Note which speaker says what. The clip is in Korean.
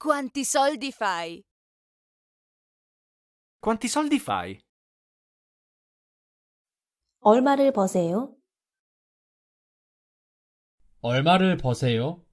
Speaker 1: Quanti soldi fai?
Speaker 2: Quanti soldi fai?
Speaker 1: 얼마를 버세요?
Speaker 3: 얼마를 버세요?